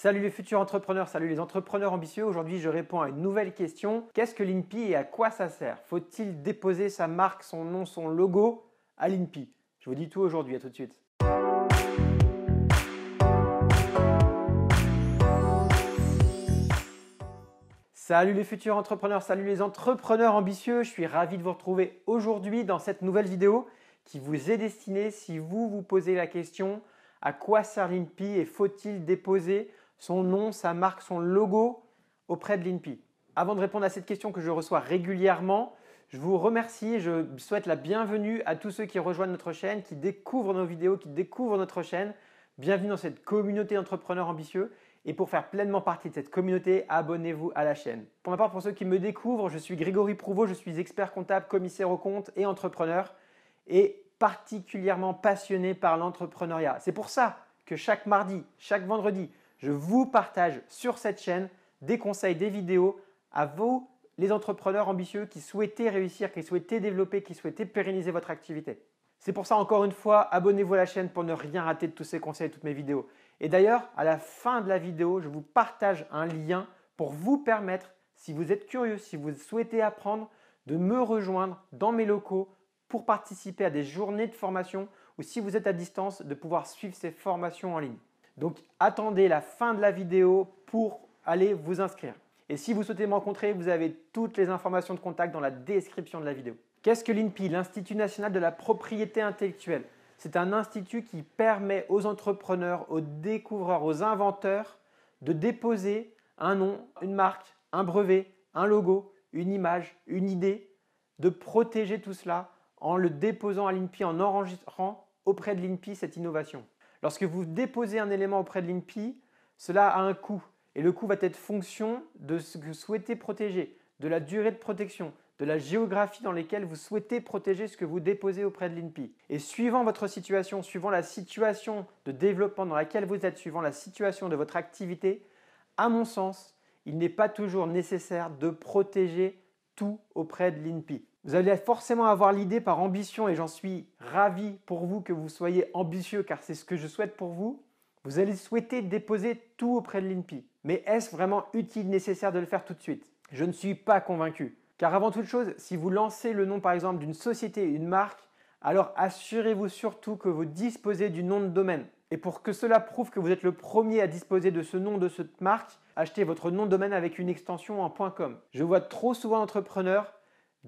Salut les futurs entrepreneurs, salut les entrepreneurs ambitieux. Aujourd'hui, je réponds à une nouvelle question. Qu'est-ce que l'INPI et à quoi ça sert Faut-il déposer sa marque, son nom, son logo à l'INPI Je vous dis tout aujourd'hui, à tout de suite. Salut les futurs entrepreneurs, salut les entrepreneurs ambitieux. Je suis ravi de vous retrouver aujourd'hui dans cette nouvelle vidéo qui vous est destinée si vous vous posez la question à quoi sert l'INPI et faut-il déposer son nom, sa marque, son logo auprès de l'INPI Avant de répondre à cette question que je reçois régulièrement, je vous remercie et je souhaite la bienvenue à tous ceux qui rejoignent notre chaîne, qui découvrent nos vidéos, qui découvrent notre chaîne. Bienvenue dans cette communauté d'entrepreneurs ambitieux. Et pour faire pleinement partie de cette communauté, abonnez-vous à la chaîne. Pour ma part, pour ceux qui me découvrent, je suis Grégory Prouveau, je suis expert comptable, commissaire aux comptes et entrepreneur. Et particulièrement passionné par l'entrepreneuriat. C'est pour ça que chaque mardi, chaque vendredi, je vous partage sur cette chaîne des conseils, des vidéos à vous, les entrepreneurs ambitieux qui souhaitez réussir, qui souhaitez développer, qui souhaitez pérenniser votre activité. C'est pour ça, encore une fois, abonnez-vous à la chaîne pour ne rien rater de tous ces conseils, et toutes mes vidéos. Et d'ailleurs, à la fin de la vidéo, je vous partage un lien pour vous permettre, si vous êtes curieux, si vous souhaitez apprendre, de me rejoindre dans mes locaux pour participer à des journées de formation ou si vous êtes à distance, de pouvoir suivre ces formations en ligne. Donc attendez la fin de la vidéo pour aller vous inscrire. Et si vous souhaitez me rencontrer, vous avez toutes les informations de contact dans la description de la vidéo. Qu'est-ce que l'INPI, l'Institut national de la propriété intellectuelle C'est un institut qui permet aux entrepreneurs, aux découvreurs, aux inventeurs de déposer un nom, une marque, un brevet, un logo, une image, une idée, de protéger tout cela en le déposant à l'INPI, en enregistrant auprès de l'INPI cette innovation. Lorsque vous déposez un élément auprès de l'INPI, cela a un coût. Et le coût va être fonction de ce que vous souhaitez protéger, de la durée de protection, de la géographie dans laquelle vous souhaitez protéger ce que vous déposez auprès de l'INPI. Et suivant votre situation, suivant la situation de développement dans laquelle vous êtes, suivant la situation de votre activité, à mon sens, il n'est pas toujours nécessaire de protéger tout auprès de l'INPI. Vous allez forcément avoir l'idée par ambition, et j'en suis ravi pour vous que vous soyez ambitieux, car c'est ce que je souhaite pour vous. Vous allez souhaiter déposer tout auprès de l'INPI. Mais est-ce vraiment utile, nécessaire de le faire tout de suite Je ne suis pas convaincu. Car avant toute chose, si vous lancez le nom par exemple d'une société, une marque, alors assurez-vous surtout que vous disposez du nom de domaine. Et pour que cela prouve que vous êtes le premier à disposer de ce nom de cette marque, achetez votre nom de domaine avec une extension en .com. Je vois trop souvent d'entrepreneurs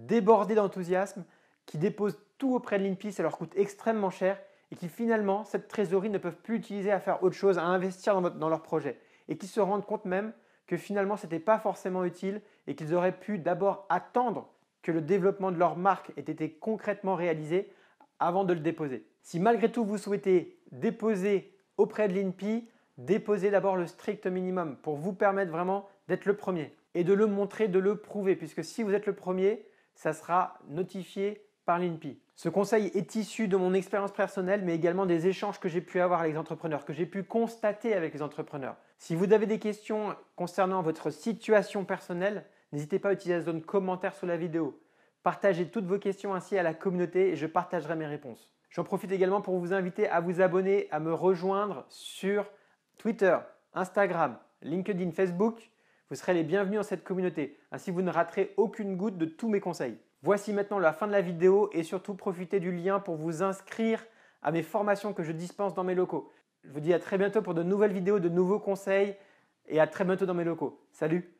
débordés d'enthousiasme, qui déposent tout auprès de l'INPI, ça leur coûte extrêmement cher, et qui finalement, cette trésorerie ne peuvent plus utiliser à faire autre chose, à investir dans, dans leur projet, et qui se rendent compte même que finalement, ce n'était pas forcément utile, et qu'ils auraient pu d'abord attendre que le développement de leur marque ait été concrètement réalisé avant de le déposer. Si malgré tout vous souhaitez déposer auprès de l'INPI, déposez d'abord le strict minimum pour vous permettre vraiment d'être le premier et de le montrer, de le prouver, puisque si vous êtes le premier, ça sera notifié par l'INPI. Ce conseil est issu de mon expérience personnelle, mais également des échanges que j'ai pu avoir avec les entrepreneurs, que j'ai pu constater avec les entrepreneurs. Si vous avez des questions concernant votre situation personnelle, n'hésitez pas à utiliser la zone commentaire sous la vidéo. Partagez toutes vos questions ainsi à la communauté et je partagerai mes réponses. J'en profite également pour vous inviter à vous abonner, à me rejoindre sur Twitter, Instagram, LinkedIn, Facebook vous serez les bienvenus dans cette communauté, ainsi vous ne raterez aucune goutte de tous mes conseils. Voici maintenant la fin de la vidéo et surtout profitez du lien pour vous inscrire à mes formations que je dispense dans mes locaux. Je vous dis à très bientôt pour de nouvelles vidéos, de nouveaux conseils et à très bientôt dans mes locaux. Salut